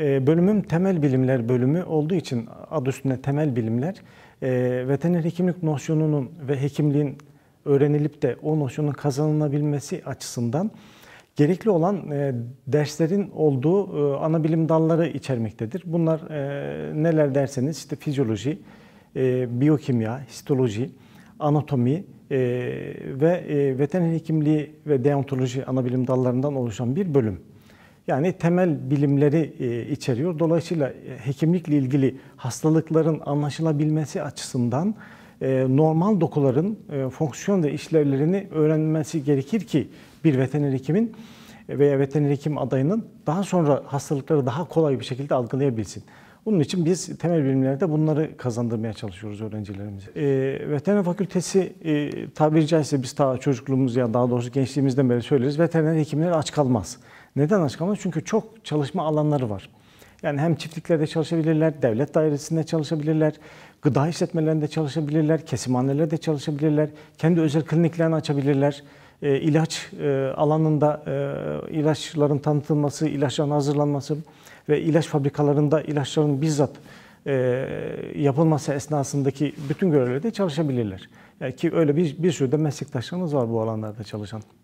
Ee, bölümüm temel bilimler bölümü olduğu için adı üstünde temel bilimler. Ee, veteriner hekimlik nosyonunun ve hekimliğin öğrenilip de o nosyonun kazanılabilmesi açısından gerekli olan e, derslerin olduğu e, ana bilim dalları içermektedir. Bunlar e, neler derseniz işte fizyoloji, biyokimya, histoloji, anatomi ve veteriner hekimliği ve deontoloji ana bilim dallarından oluşan bir bölüm. Yani temel bilimleri e, içeriyor. Dolayısıyla e, hekimlikle ilgili hastalıkların anlaşılabilmesi açısından e, normal dokuların fonksiyon ve işlevlerini öğrenmesi gerekir ki bir veteriner hekimin veya veteriner hekim adayının daha sonra hastalıkları daha kolay bir şekilde algılayabilsin. Bunun için biz temel bilimlerde bunları kazandırmaya çalışıyoruz öğrencilerimize. E, veteriner fakültesi e, tabiri caizse biz ta çocukluğumuz ya daha doğrusu gençliğimizden beri söyleriz. Veteriner hekimleri aç kalmaz. Neden açıklamaz? Çünkü çok çalışma alanları var. Yani hem çiftliklerde çalışabilirler, devlet dairesinde çalışabilirler, gıda işletmelerinde çalışabilirler, kesimhanelerde çalışabilirler, kendi özel kliniklerini açabilirler. E, ilaç e, alanında e, ilaçların tanıtılması, ilaçların hazırlanması ve ilaç fabrikalarında ilaçların bizzat e, yapılması esnasındaki bütün görevlerde çalışabilirler. Yani ki öyle bir, bir sürü de meslektaşlarımız var bu alanlarda çalışan.